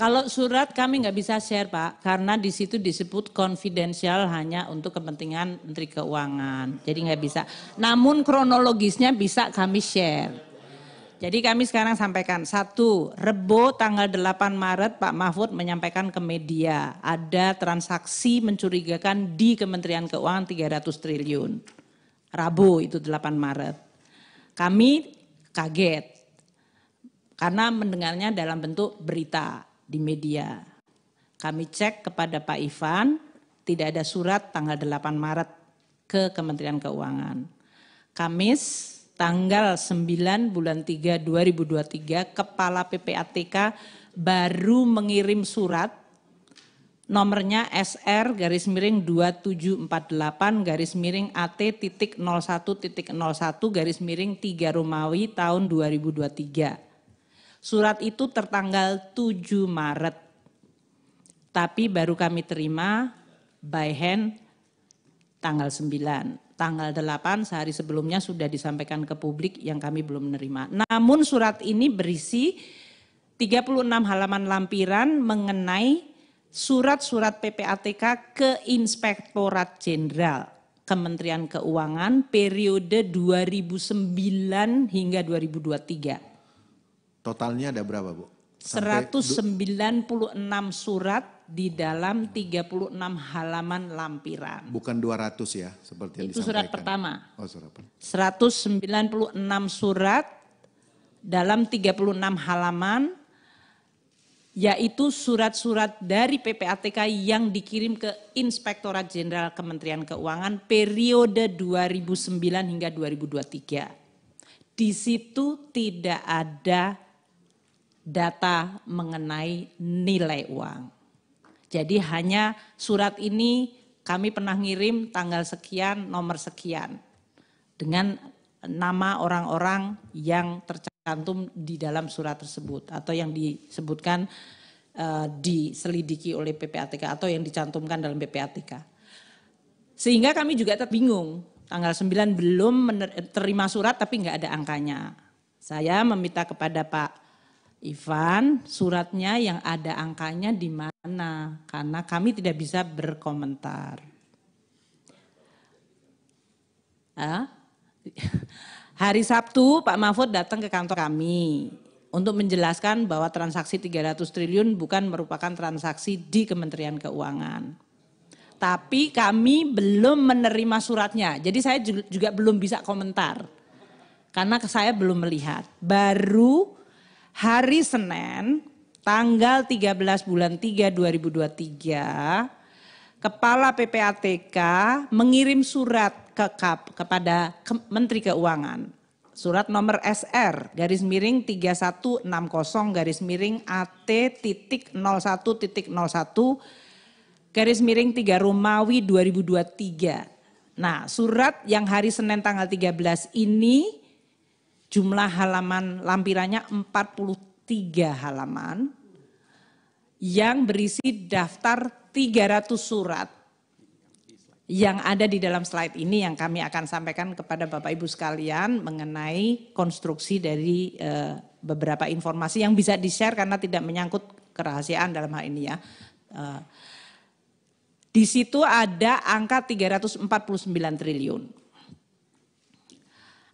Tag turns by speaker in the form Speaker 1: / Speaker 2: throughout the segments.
Speaker 1: Kalau surat kami nggak bisa share Pak, karena di situ disebut konfidensial hanya untuk kepentingan Menteri Keuangan. Jadi nggak bisa. Namun kronologisnya bisa kami share. Jadi kami sekarang sampaikan satu Rebo tanggal 8 Maret Pak Mahfud menyampaikan ke media ada transaksi mencurigakan di Kementerian Keuangan 300 triliun. Rabu itu 8 Maret. Kami kaget karena mendengarnya dalam bentuk berita di media. Kami cek kepada Pak Ivan, tidak ada surat tanggal 8 Maret ke Kementerian Keuangan. Kamis tanggal 9 bulan 3 2023 Kepala PPATK baru mengirim surat nomornya SR garis miring 2748 garis miring AT titik 01 titik 01 garis miring 3 Romawi tahun 2023 Surat itu tertanggal 7 Maret. Tapi baru kami terima by hand tanggal 9. Tanggal 8 sehari sebelumnya sudah disampaikan ke publik yang kami belum menerima. Namun surat ini berisi 36 halaman lampiran mengenai surat-surat PPATK ke Inspektorat Jenderal Kementerian Keuangan periode 2009 hingga 2023. Totalnya ada berapa Bu? Sampai 196 surat di dalam 36 halaman lampiran. Bukan 200 ya seperti yang Itu disampaikan. surat pertama. Oh, surat pertama. 196 surat dalam 36 halaman yaitu surat-surat dari PPATK yang dikirim ke Inspektorat Jenderal Kementerian Keuangan periode 2009 hingga 2023. Di situ tidak ada data mengenai nilai uang. Jadi hanya surat ini kami pernah ngirim tanggal sekian, nomor sekian dengan nama orang-orang yang tercantum di dalam surat tersebut atau yang disebutkan uh, diselidiki oleh PPATK atau yang dicantumkan dalam PPATK. Sehingga kami juga tetap bingung tanggal 9 belum menerima surat tapi nggak ada angkanya. Saya meminta kepada Pak Ivan, suratnya yang ada angkanya di mana? Karena kami tidak bisa berkomentar. Hah? Hari Sabtu Pak Mahfud datang ke kantor kami untuk menjelaskan bahwa transaksi 300 triliun bukan merupakan transaksi di Kementerian Keuangan. Tapi kami belum menerima suratnya. Jadi saya juga belum bisa komentar. Karena saya belum melihat. Baru hari Senin tanggal 13 bulan 3 2023 Kepala PPATK mengirim surat ke KAP kepada ke Menteri Keuangan surat nomor SR garis miring 3160 garis miring AT titik 01 titik 01 garis miring 3 Romawi 2023. Nah surat yang hari Senin tanggal 13 ini Jumlah halaman lampirannya 43 halaman yang berisi daftar 300 surat yang ada di dalam slide ini yang kami akan sampaikan kepada Bapak Ibu sekalian mengenai konstruksi dari eh, beberapa informasi yang bisa di-share karena tidak menyangkut kerahasiaan dalam hal ini ya. Eh, di situ ada angka 349 triliun.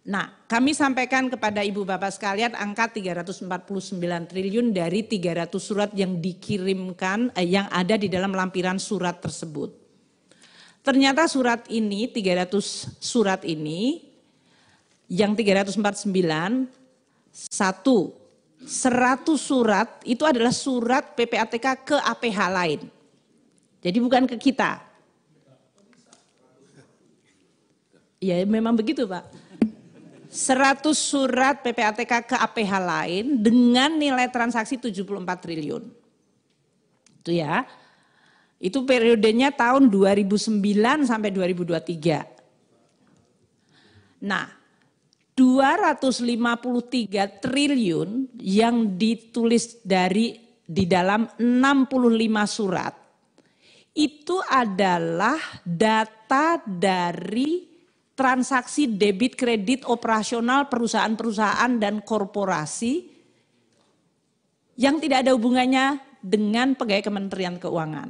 Speaker 1: Nah, kami sampaikan kepada Ibu Bapak sekalian angka 349 triliun dari 300 surat yang dikirimkan eh, yang ada di dalam lampiran surat tersebut. Ternyata surat ini 300 surat ini yang 349 satu 100 surat itu adalah surat PPATK ke APH lain. Jadi bukan ke kita. Ya memang begitu Pak. 100 surat PPATK ke APH lain dengan nilai transaksi 74 triliun. Itu ya. Itu periodenya tahun 2009 sampai 2023. Nah, 253 triliun yang ditulis dari di dalam 65 surat itu adalah data dari transaksi debit kredit operasional perusahaan-perusahaan dan korporasi yang tidak ada hubungannya dengan pegawai Kementerian Keuangan.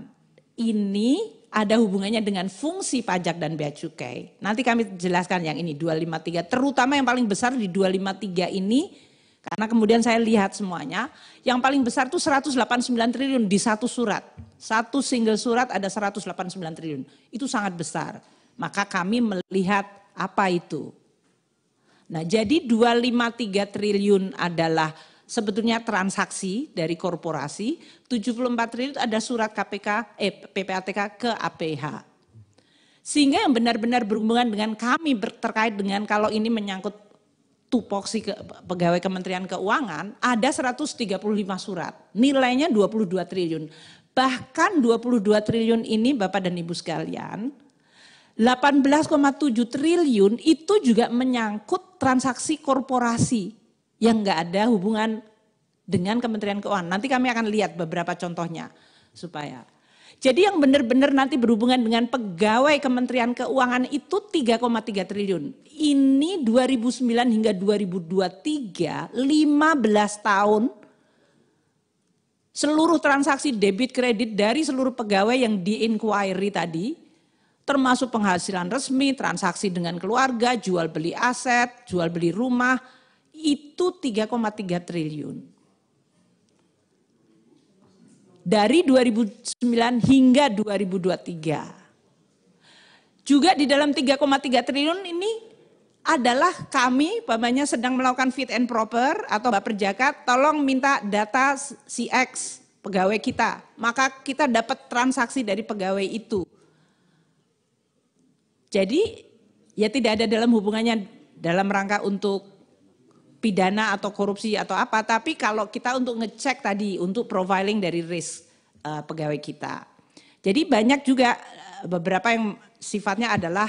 Speaker 1: Ini ada hubungannya dengan fungsi pajak dan bea cukai. Nanti kami jelaskan yang ini 253, terutama yang paling besar di 253 ini karena kemudian saya lihat semuanya, yang paling besar itu 189 triliun di satu surat. Satu single surat ada 189 triliun. Itu sangat besar. Maka kami melihat apa itu. Nah, jadi 253 triliun adalah sebetulnya transaksi dari korporasi, 74 triliun ada surat KPK eh PPATK ke APH. Sehingga yang benar-benar berhubungan dengan kami terkait dengan kalau ini menyangkut tupoksi ke, pegawai Kementerian Keuangan ada 135 surat, nilainya 22 triliun. Bahkan 22 triliun ini Bapak dan Ibu sekalian, 18,7 triliun itu juga menyangkut transaksi korporasi yang enggak ada hubungan dengan Kementerian Keuangan. Nanti kami akan lihat beberapa contohnya supaya. Jadi yang benar-benar nanti berhubungan dengan pegawai Kementerian Keuangan itu 3,3 triliun. Ini 2009 hingga 2023, 15 tahun seluruh transaksi debit kredit dari seluruh pegawai yang di inquiry tadi termasuk penghasilan resmi, transaksi dengan keluarga, jual beli aset, jual beli rumah, itu 3,3 triliun. Dari 2009 hingga 2023. Juga di dalam 3,3 triliun ini adalah kami bapaknya sedang melakukan fit and proper atau Bapak Perjaka tolong minta data CX pegawai kita. Maka kita dapat transaksi dari pegawai itu jadi ya tidak ada dalam hubungannya dalam rangka untuk pidana atau korupsi atau apa, tapi kalau kita untuk ngecek tadi untuk profiling dari risk uh, pegawai kita. Jadi banyak juga eh, beberapa yang sifatnya adalah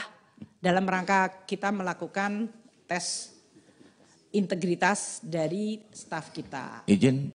Speaker 1: dalam rangka kita melakukan tes integritas dari staf kita. Izin